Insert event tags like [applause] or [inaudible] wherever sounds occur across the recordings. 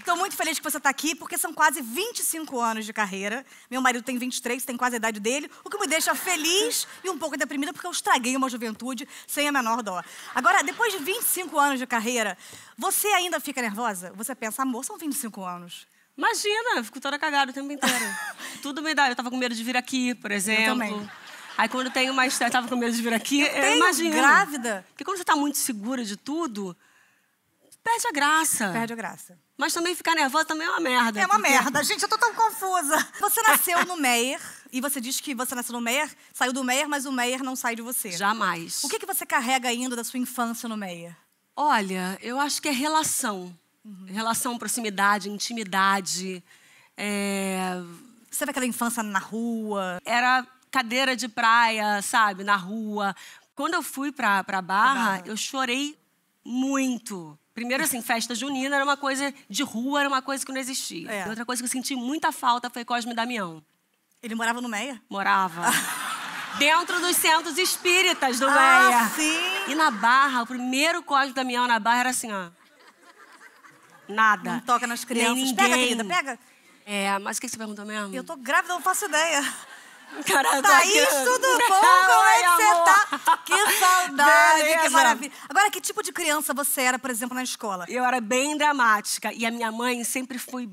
Estou muito feliz que você está aqui, porque são quase 25 anos de carreira. Meu marido tem 23, tem quase a idade dele, o que me deixa feliz e um pouco deprimida, porque eu estraguei uma juventude sem a menor dó. Agora, depois de 25 anos de carreira, você ainda fica nervosa? Você pensa, amor, são 25 anos. Imagina, eu fico toda cagada o tempo inteiro. [laughs] Tudo me dá. Eu tava com medo de vir aqui, por exemplo. Eu também. Aí quando tem uma estreia, tava com medo de vir aqui, eu, eu imagino. grávida. Porque quando você tá muito segura de tudo, perde a graça. Perde a graça. Mas também ficar nervosa também é uma merda. É uma porque... merda. Gente, eu tô tão confusa. Você nasceu no Meier e você diz que você nasceu no Meier saiu do Meier mas o Meier não sai de você. Jamais. O que, que você carrega ainda da sua infância no Meier Olha, eu acho que é relação. Uhum. Relação, proximidade, intimidade. É... Você vê aquela infância na rua? Era cadeira de praia, sabe? Na rua. Quando eu fui pra, pra Barra, Barra. eu chorei muito. Primeiro, assim, festa junina era uma coisa de rua, era uma coisa que não existia. É. outra coisa que eu senti muita falta foi Cosme Damião. Ele morava no Meia? Morava. Ah. Dentro dos centros espíritas do ah, Meia. sim. E na Barra, o primeiro Cosme Damião na Barra era assim, ó. Nada. Não toca nas crianças. Pega, querida, pega. É, mas o que você perguntou mesmo? Eu tô grávida, não faço ideia. Cara Thaís, tá tudo bom? Como é que você tá? Que saudade, Beleza. que maravilha. Agora, que tipo de criança você era, por exemplo, na escola? Eu era bem dramática e a minha mãe sempre foi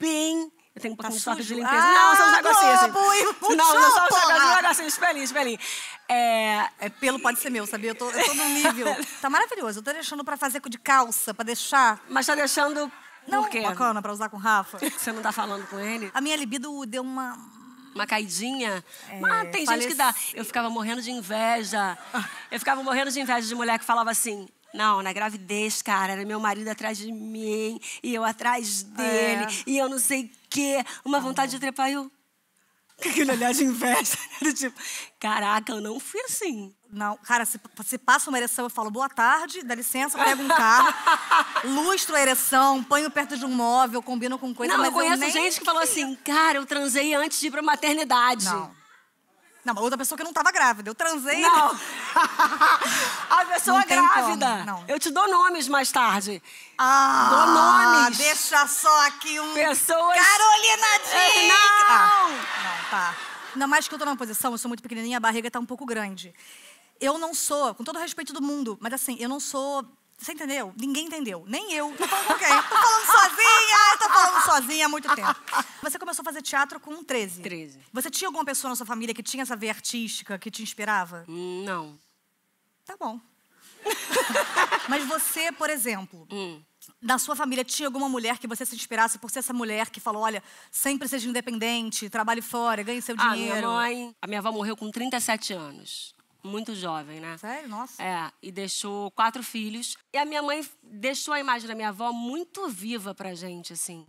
bem eu tenho um pouquinho tá de sorte de limpeza. Ah, não, são os negocinhos. Assim. Não, não são os negocinhos, negocinhos, assim, espelhinho, espelhinho. É... é... pelo pode ser meu, sabia? Eu tô, eu tô nível. [laughs] Tá maravilhoso. Eu tô deixando pra fazer de calça, pra deixar. Mas tá deixando. Não, Por quê? bacana, pra usar com o Rafa. Você não tá falando com ele? A minha libido deu uma uma caidinha. É, Mas ah, tem gente que dá. Eu ficava morrendo de inveja. Eu ficava morrendo de inveja de mulher que falava assim. Não, na gravidez, cara, era meu marido atrás de mim e eu atrás é. dele é. e eu não sei o quê. Uma vontade de trepar eu Aquele olhar de inveja. Era [laughs] tipo, caraca, eu não fui assim. Não, cara, se, passa uma ereção, eu falo, boa tarde, dá licença, pego um carro, [laughs] lustro a ereção, ponho perto de um móvel, combino com coisa, não, mas eu conheço eu gente que falou assim, cara, eu transei antes de ir pra maternidade. Não. Não, outra pessoa que não tava grávida. Eu transei. Não. [laughs] pessoa não grávida. eu te dou nomes mais tarde. Ah, dou nomes. Deixa só aqui um. Pessoas. Carolina [laughs] Dick! Não. Ah, não, tá. Ainda mais que eu tô numa posição, eu sou muito pequenininha, a barriga tá um pouco grande. Eu não sou, com todo o respeito do mundo, mas assim, eu não sou você entendeu? Ninguém entendeu. Nem eu. Tô falando com quem? Tô falando sozinha, tô falando sozinha há muito tempo. Você começou a fazer teatro com 13. 13. Você tinha alguma pessoa na sua família que tinha essa veia artística, que te inspirava? Hum, não. Tá bom. [laughs] Mas você, por exemplo, hum. na sua família tinha alguma mulher que você se inspirasse por ser essa mulher que falou: olha, sempre seja independente, trabalhe fora, ganhe seu ah, dinheiro? A minha mãe. A minha avó morreu com 37 anos. Muito jovem, né? Sério? Nossa. É, e deixou quatro filhos. E a minha mãe deixou a imagem da minha avó muito viva pra gente, assim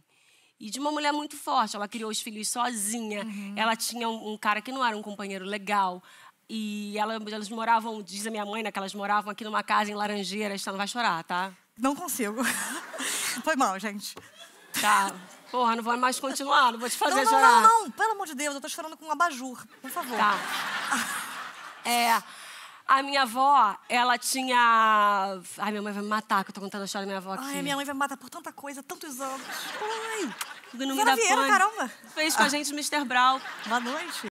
e de uma mulher muito forte. Ela criou os filhos sozinha, uhum. ela tinha um, um, cara que não era um companheiro legal. E ela, elas moravam, diz a minha mãe, né, que elas moravam aqui numa casa em Laranjeiras, tá? Não vai chorar, tá? Não consigo. [laughs] Foi mal, gente. Tá. Porra, não vou mais continuar, não vou te fazer não, não, chorar. Não, não, não, pelo amor de Deus, eu tô chorando com um abajur, por favor. Tá. [laughs] É. A minha avó, ela tinha. Ai, minha mãe vai me matar, que eu tô contando a história da minha avó aqui. Ai, minha mãe vai me matar por tanta coisa, tantos anos. Ai! Vera Vieira, caramba! Fez com a ah. gente Mr. Brown. Boa noite.